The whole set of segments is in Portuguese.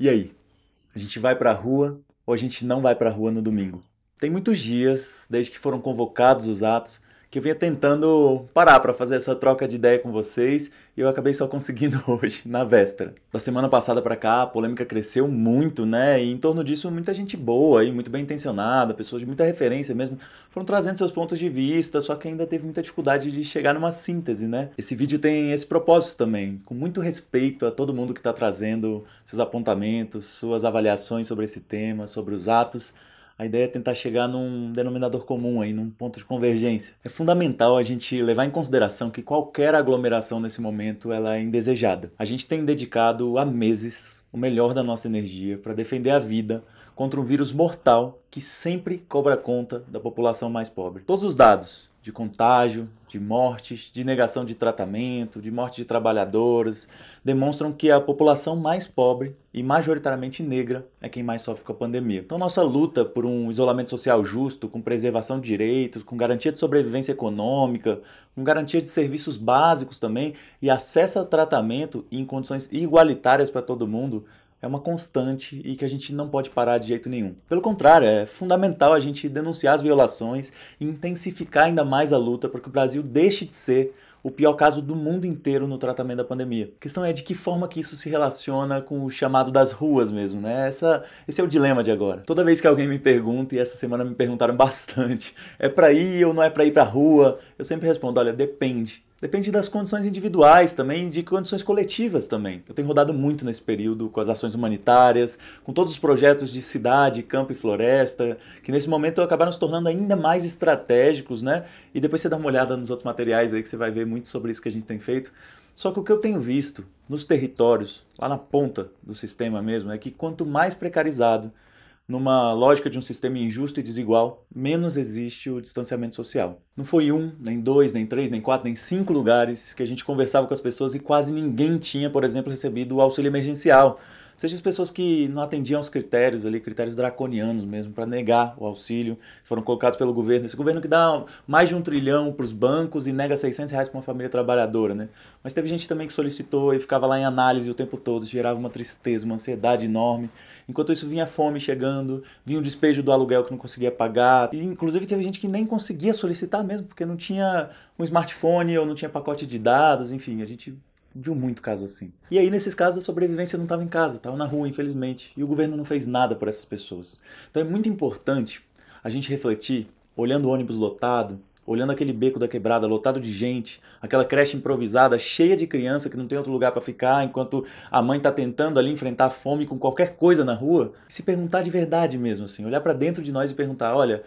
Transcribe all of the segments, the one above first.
E aí? A gente vai para a rua ou a gente não vai para a rua no domingo? Tem muitos dias, desde que foram convocados os atos, que eu vinha tentando parar para fazer essa troca de ideia com vocês e eu acabei só conseguindo hoje, na véspera. Da semana passada para cá, a polêmica cresceu muito, né? E em torno disso, muita gente boa e muito bem intencionada, pessoas de muita referência mesmo, foram trazendo seus pontos de vista, só que ainda teve muita dificuldade de chegar numa síntese, né? Esse vídeo tem esse propósito também, com muito respeito a todo mundo que está trazendo seus apontamentos, suas avaliações sobre esse tema, sobre os atos. A ideia é tentar chegar num denominador comum aí, num ponto de convergência. É fundamental a gente levar em consideração que qualquer aglomeração nesse momento ela é indesejada. A gente tem dedicado há meses o melhor da nossa energia para defender a vida contra um vírus mortal que sempre cobra conta da população mais pobre. Todos os dados de contágio, de mortes, de negação de tratamento, de morte de trabalhadoras, demonstram que a população mais pobre e majoritariamente negra é quem mais sofre com a pandemia. Então, nossa luta por um isolamento social justo, com preservação de direitos, com garantia de sobrevivência econômica, com garantia de serviços básicos também e acesso a tratamento em condições igualitárias para todo mundo é uma constante e que a gente não pode parar de jeito nenhum. Pelo contrário, é fundamental a gente denunciar as violações e intensificar ainda mais a luta para que o Brasil deixe de ser o pior caso do mundo inteiro no tratamento da pandemia. A questão é de que forma que isso se relaciona com o chamado das ruas mesmo, né? Essa, esse é o dilema de agora. Toda vez que alguém me pergunta, e essa semana me perguntaram bastante, é pra ir ou não é pra ir pra rua? Eu sempre respondo, olha, depende Depende das condições individuais também, de condições coletivas também. Eu tenho rodado muito nesse período com as ações humanitárias, com todos os projetos de cidade, campo e floresta, que nesse momento acabaram se tornando ainda mais estratégicos, né? E depois você dá uma olhada nos outros materiais aí que você vai ver muito sobre isso que a gente tem feito. Só que o que eu tenho visto nos territórios, lá na ponta do sistema mesmo, é que quanto mais precarizado, numa lógica de um sistema injusto e desigual, menos existe o distanciamento social. Não foi um, nem dois, nem três, nem quatro, nem cinco lugares que a gente conversava com as pessoas e quase ninguém tinha, por exemplo, recebido o auxílio emergencial Seja as pessoas que não atendiam aos critérios ali, critérios draconianos mesmo, para negar o auxílio, que foram colocados pelo governo. Esse governo que dá mais de um trilhão para os bancos e nega 600 reais para uma família trabalhadora, né? Mas teve gente também que solicitou e ficava lá em análise o tempo todo, gerava uma tristeza, uma ansiedade enorme. Enquanto isso vinha fome chegando, vinha o despejo do aluguel que não conseguia pagar. E, inclusive teve gente que nem conseguia solicitar mesmo, porque não tinha um smartphone ou não tinha pacote de dados, enfim, a gente viu muito caso assim. E aí, nesses casos, a sobrevivência não estava em casa, estava na rua, infelizmente. E o governo não fez nada por essas pessoas. Então é muito importante a gente refletir, olhando o ônibus lotado, olhando aquele beco da quebrada lotado de gente, aquela creche improvisada cheia de criança que não tem outro lugar para ficar, enquanto a mãe está tentando ali enfrentar fome com qualquer coisa na rua, se perguntar de verdade mesmo assim, olhar para dentro de nós e perguntar, olha,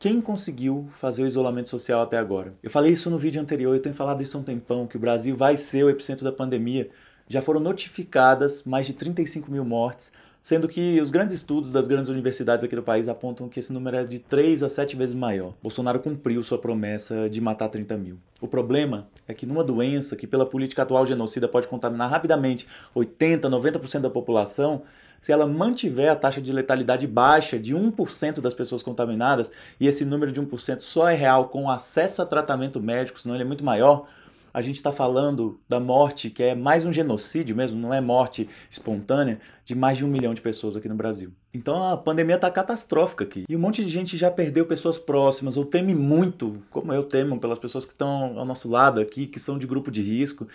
quem conseguiu fazer o isolamento social até agora. Eu falei isso no vídeo anterior, eu tenho falado isso há um tempão, que o Brasil vai ser o epicentro da pandemia. Já foram notificadas mais de 35 mil mortes, sendo que os grandes estudos das grandes universidades aqui do país apontam que esse número é de 3 a 7 vezes maior. Bolsonaro cumpriu sua promessa de matar 30 mil. O problema é que numa doença que pela política atual genocida pode contaminar rapidamente 80, 90% da população, se ela mantiver a taxa de letalidade baixa de 1% das pessoas contaminadas, e esse número de 1% só é real com acesso a tratamento médico, senão ele é muito maior, a gente está falando da morte, que é mais um genocídio mesmo, não é morte espontânea, de mais de um milhão de pessoas aqui no Brasil. Então a pandemia está catastrófica aqui. E um monte de gente já perdeu pessoas próximas, ou teme muito, como eu temo, pelas pessoas que estão ao nosso lado aqui, que são de grupo de risco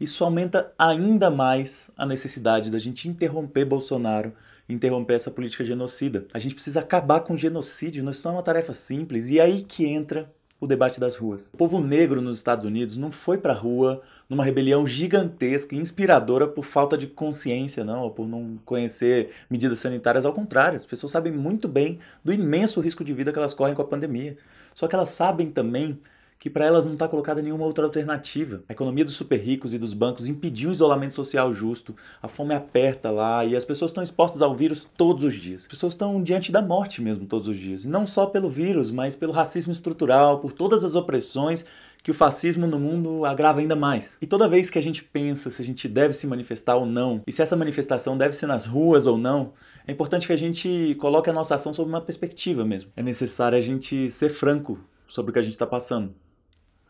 isso aumenta ainda mais a necessidade da gente interromper Bolsonaro, interromper essa política genocida. A gente precisa acabar com o genocídio, não isso não é uma tarefa simples. E aí que entra o debate das ruas. O povo negro nos Estados Unidos não foi pra rua numa rebelião gigantesca e inspiradora por falta de consciência, não, ou por não conhecer medidas sanitárias. Ao contrário, as pessoas sabem muito bem do imenso risco de vida que elas correm com a pandemia. Só que elas sabem também que para elas não está colocada nenhuma outra alternativa. A economia dos super ricos e dos bancos impediu um isolamento social justo, a fome aperta lá e as pessoas estão expostas ao vírus todos os dias. As pessoas estão diante da morte mesmo todos os dias. E não só pelo vírus, mas pelo racismo estrutural, por todas as opressões que o fascismo no mundo agrava ainda mais. E toda vez que a gente pensa se a gente deve se manifestar ou não, e se essa manifestação deve ser nas ruas ou não, é importante que a gente coloque a nossa ação sob uma perspectiva mesmo. É necessário a gente ser franco sobre o que a gente está passando.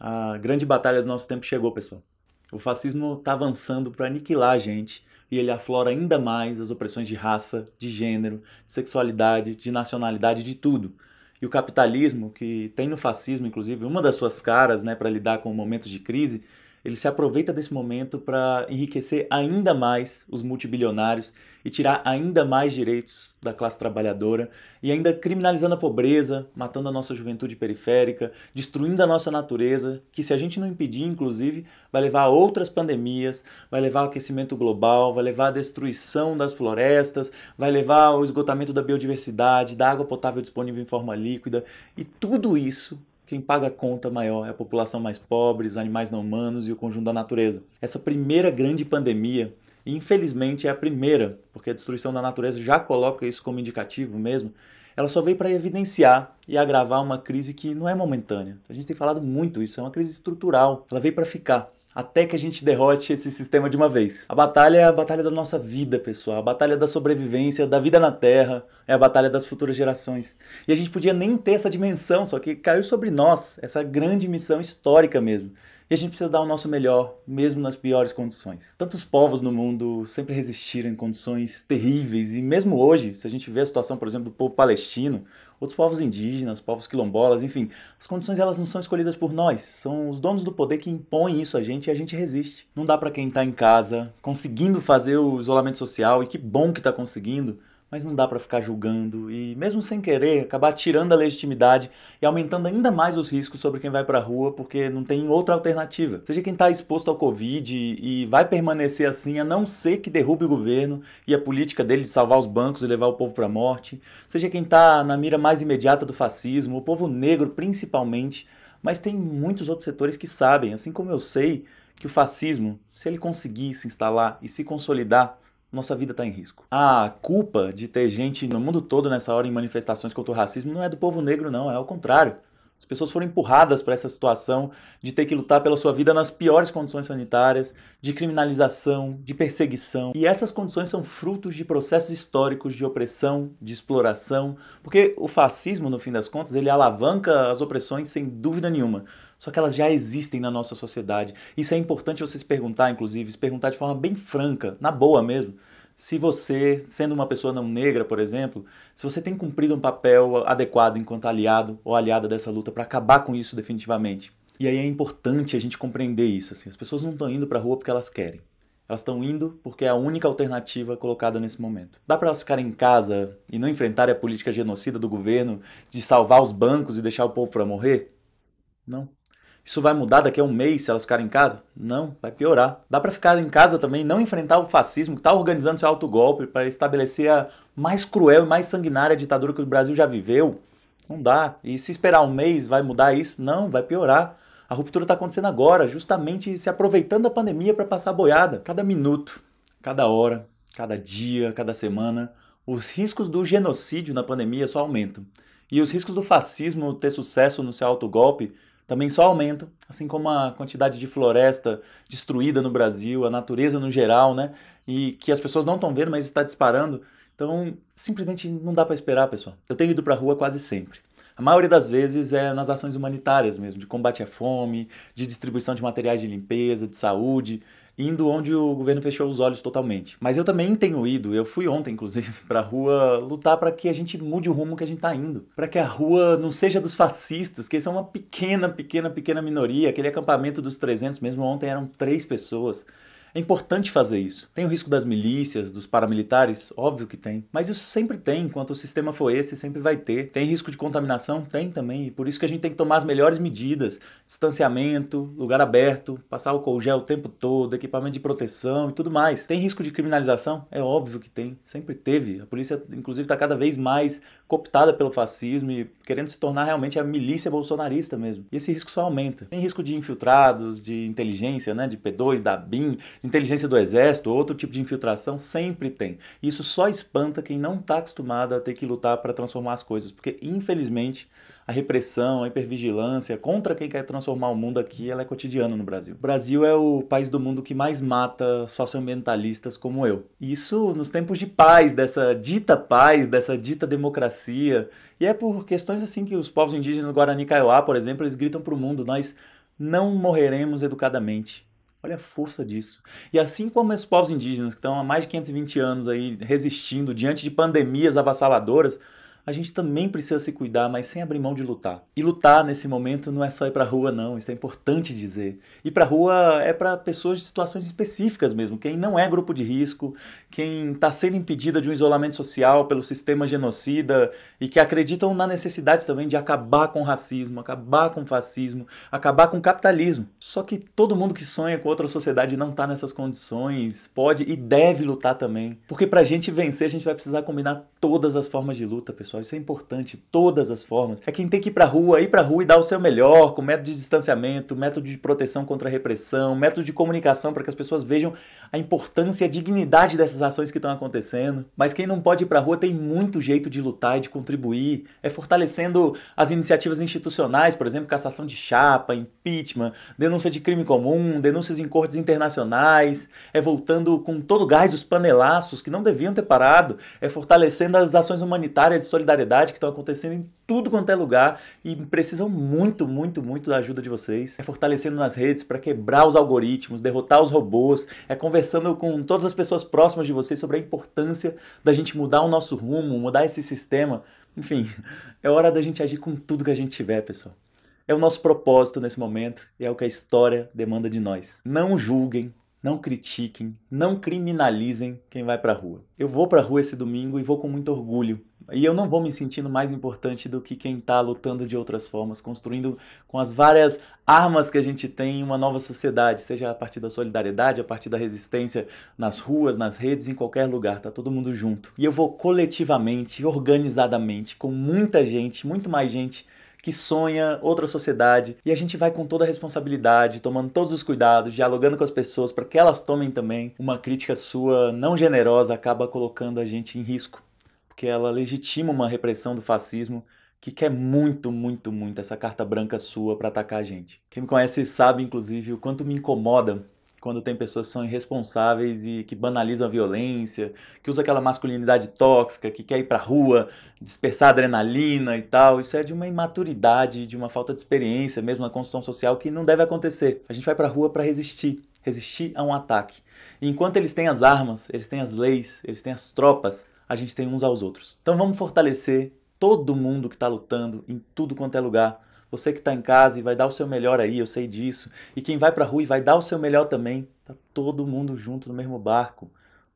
A grande batalha do nosso tempo chegou, pessoal. O fascismo está avançando para aniquilar a gente e ele aflora ainda mais as opressões de raça, de gênero, de sexualidade, de nacionalidade, de tudo. E o capitalismo, que tem no fascismo, inclusive, uma das suas caras né, para lidar com momentos de crise, ele se aproveita desse momento para enriquecer ainda mais os multibilionários e tirar ainda mais direitos da classe trabalhadora e ainda criminalizando a pobreza, matando a nossa juventude periférica, destruindo a nossa natureza, que se a gente não impedir, inclusive, vai levar a outras pandemias, vai levar ao aquecimento global, vai levar à destruição das florestas, vai levar ao esgotamento da biodiversidade, da água potável disponível em forma líquida e tudo isso quem paga a conta maior é a população mais pobre, os animais não humanos e o conjunto da natureza. Essa primeira grande pandemia e, infelizmente, é a primeira, porque a destruição da natureza já coloca isso como indicativo mesmo. Ela só veio para evidenciar e agravar uma crise que não é momentânea. A gente tem falado muito isso, é uma crise estrutural. Ela veio para ficar até que a gente derrote esse sistema de uma vez. A batalha é a batalha da nossa vida, pessoal, a batalha da sobrevivência, da vida na Terra, é a batalha das futuras gerações. E a gente podia nem ter essa dimensão, só que caiu sobre nós essa grande missão histórica mesmo. E a gente precisa dar o nosso melhor, mesmo nas piores condições. Tantos povos no mundo sempre resistiram em condições terríveis, e mesmo hoje, se a gente vê a situação, por exemplo, do povo palestino, outros povos indígenas, povos quilombolas, enfim, as condições elas não são escolhidas por nós, são os donos do poder que impõem isso a gente e a gente resiste. Não dá para quem tá em casa, conseguindo fazer o isolamento social, e que bom que tá conseguindo, mas não dá para ficar julgando e, mesmo sem querer, acabar tirando a legitimidade e aumentando ainda mais os riscos sobre quem vai para a rua porque não tem outra alternativa. Seja quem está exposto ao Covid e vai permanecer assim, a não ser que derrube o governo e a política dele de salvar os bancos e levar o povo para a morte, seja quem está na mira mais imediata do fascismo, o povo negro principalmente, mas tem muitos outros setores que sabem, assim como eu sei. Que o fascismo, se ele conseguir se instalar e se consolidar, nossa vida está em risco. A culpa de ter gente no mundo todo nessa hora em manifestações contra o racismo não é do povo negro, não, é o contrário. As pessoas foram empurradas para essa situação de ter que lutar pela sua vida nas piores condições sanitárias, de criminalização, de perseguição. E essas condições são frutos de processos históricos de opressão, de exploração, porque o fascismo, no fim das contas, ele alavanca as opressões sem dúvida nenhuma. Só que elas já existem na nossa sociedade. Isso é importante você se perguntar, inclusive, se perguntar de forma bem franca, na boa mesmo se você, sendo uma pessoa não negra, por exemplo, se você tem cumprido um papel adequado enquanto aliado ou aliada dessa luta para acabar com isso definitivamente. E aí é importante a gente compreender isso. Assim, as pessoas não estão indo para a rua porque elas querem. Elas estão indo porque é a única alternativa colocada nesse momento. Dá para elas ficarem em casa e não enfrentarem a política genocida do governo de salvar os bancos e deixar o povo para morrer? Não. Isso vai mudar daqui a um mês se elas ficarem em casa? Não, vai piorar. Dá para ficar em casa também, não enfrentar o fascismo que está organizando seu autogolpe para estabelecer a mais cruel e mais sanguinária ditadura que o Brasil já viveu? Não dá. E se esperar um mês vai mudar isso? Não, vai piorar. A ruptura está acontecendo agora, justamente se aproveitando da pandemia para passar boiada. Cada minuto, cada hora, cada dia, cada semana, os riscos do genocídio na pandemia só aumentam. E os riscos do fascismo ter sucesso no seu autogolpe também só aumentam, assim como a quantidade de floresta destruída no Brasil, a natureza no geral, né? E que as pessoas não estão vendo, mas está disparando. Então, simplesmente não dá para esperar, pessoal. Eu tenho ido para a rua quase sempre. A maioria das vezes é nas ações humanitárias mesmo, de combate à fome, de distribuição de materiais de limpeza, de saúde, indo onde o governo fechou os olhos totalmente. Mas eu também tenho ido, eu fui ontem, inclusive, pra rua lutar para que a gente mude o rumo que a gente tá indo. para que a rua não seja dos fascistas, que eles são uma pequena, pequena, pequena minoria. Aquele acampamento dos 300 mesmo, ontem eram três pessoas. É importante fazer isso. Tem o risco das milícias, dos paramilitares? Óbvio que tem. Mas isso sempre tem, enquanto o sistema for esse, sempre vai ter. Tem risco de contaminação? Tem também. E por isso que a gente tem que tomar as melhores medidas: distanciamento, lugar aberto, passar álcool gel o tempo todo, equipamento de proteção e tudo mais. Tem risco de criminalização? É óbvio que tem. Sempre teve. A polícia, inclusive, está cada vez mais cooptada pelo fascismo e querendo se tornar realmente a milícia bolsonarista mesmo. E esse risco só aumenta. Tem risco de infiltrados, de inteligência, né? De P2, da BIM inteligência do exército, outro tipo de infiltração, sempre tem. Isso só espanta quem não está acostumado a ter que lutar para transformar as coisas, porque infelizmente a repressão, a hipervigilância contra quem quer transformar o mundo aqui, ela é cotidiana no Brasil. O Brasil é o país do mundo que mais mata socioambientalistas como eu. Isso nos tempos de paz, dessa dita paz, dessa dita democracia. E é por questões assim que os povos indígenas Guarani Kaiowá, por exemplo, eles gritam para o mundo: nós não morreremos educadamente. Olha a força disso. E assim como esses povos indígenas que estão há mais de 520 anos aí resistindo diante de pandemias avassaladoras, a gente também precisa se cuidar, mas sem abrir mão de lutar. E lutar nesse momento não é só ir pra rua, não, isso é importante dizer. Ir pra rua é para pessoas de situações específicas mesmo, quem não é grupo de risco, quem está sendo impedida de um isolamento social pelo sistema genocida e que acreditam na necessidade também de acabar com o racismo, acabar com o fascismo, acabar com o capitalismo. Só que todo mundo que sonha com outra sociedade não está nessas condições, pode e deve lutar também. Porque pra gente vencer, a gente vai precisar combinar todas as formas de luta, pessoal pessoal. Isso é importante, todas as formas. É quem tem que ir pra rua, ir pra rua e dar o seu melhor, com método de distanciamento, método de proteção contra a repressão, método de comunicação para que as pessoas vejam a importância e a dignidade dessas ações que estão acontecendo. Mas quem não pode ir pra rua tem muito jeito de lutar e de contribuir. É fortalecendo as iniciativas institucionais, por exemplo, cassação de chapa, impeachment, denúncia de crime comum, denúncias em cortes internacionais. É voltando com todo o gás os panelaços que não deviam ter parado. É fortalecendo as ações humanitárias de solidariedade que estão acontecendo em tudo quanto é lugar e precisam muito, muito, muito da ajuda de vocês. É fortalecendo nas redes para quebrar os algoritmos, derrotar os robôs, é conversando com todas as pessoas próximas de vocês sobre a importância da gente mudar o nosso rumo, mudar esse sistema. Enfim, é hora da gente agir com tudo que a gente tiver, pessoal. É o nosso propósito nesse momento e é o que a história demanda de nós. Não julguem não critiquem, não criminalizem quem vai para a rua. Eu vou para a rua esse domingo e vou com muito orgulho. E eu não vou me sentindo mais importante do que quem está lutando de outras formas, construindo com as várias armas que a gente tem uma nova sociedade, seja a partir da solidariedade, a partir da resistência nas ruas, nas redes, em qualquer lugar, tá todo mundo junto. E eu vou coletivamente, organizadamente, com muita gente, muito mais gente que sonha outra sociedade e a gente vai com toda a responsabilidade, tomando todos os cuidados, dialogando com as pessoas para que elas tomem também. Uma crítica sua não generosa acaba colocando a gente em risco, porque ela legitima uma repressão do fascismo que quer muito, muito, muito essa carta branca sua para atacar a gente. Quem me conhece sabe, inclusive, o quanto me incomoda quando tem pessoas que são irresponsáveis e que banalizam a violência, que usa aquela masculinidade tóxica, que quer ir pra rua, dispersar adrenalina e tal. Isso é de uma imaturidade, de uma falta de experiência, mesmo na construção social, que não deve acontecer. A gente vai pra rua para resistir, resistir a um ataque. E enquanto eles têm as armas, eles têm as leis, eles têm as tropas, a gente tem uns aos outros. Então vamos fortalecer todo mundo que está lutando em tudo quanto é lugar você que está em casa e vai dar o seu melhor aí, eu sei disso. E quem vai para a rua e vai dar o seu melhor também. Tá todo mundo junto no mesmo barco.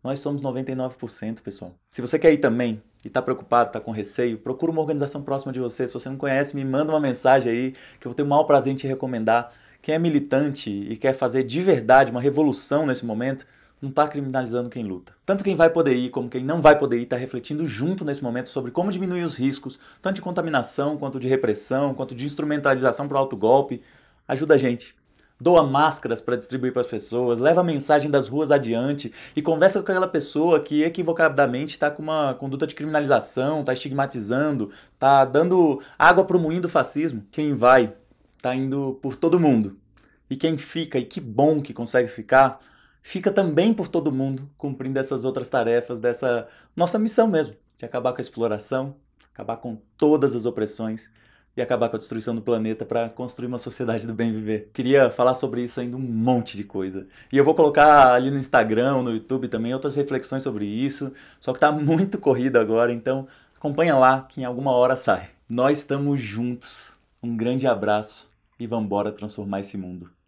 Nós somos 99%, pessoal. Se você quer ir também e está preocupado, está com receio, procura uma organização próxima de você. Se você não conhece, me manda uma mensagem aí que eu vou ter o maior prazer em te recomendar. Quem é militante e quer fazer de verdade uma revolução nesse momento, não está criminalizando quem luta. Tanto quem vai poder ir como quem não vai poder ir está refletindo junto nesse momento sobre como diminuir os riscos, tanto de contaminação, quanto de repressão, quanto de instrumentalização para o autogolpe. Ajuda a gente. Doa máscaras para distribuir para as pessoas, leva a mensagem das ruas adiante e conversa com aquela pessoa que equivocadamente está com uma conduta de criminalização, está estigmatizando, está dando água para o moinho do fascismo. Quem vai está indo por todo mundo. E quem fica, e que bom que consegue ficar, fica também por todo mundo cumprindo essas outras tarefas dessa nossa missão mesmo, de acabar com a exploração, acabar com todas as opressões e acabar com a destruição do planeta para construir uma sociedade do bem viver. Queria falar sobre isso ainda um monte de coisa. E eu vou colocar ali no Instagram, no YouTube também outras reflexões sobre isso, só que tá muito corrido agora, então acompanha lá que em alguma hora sai. Nós estamos juntos. Um grande abraço e vambora transformar esse mundo.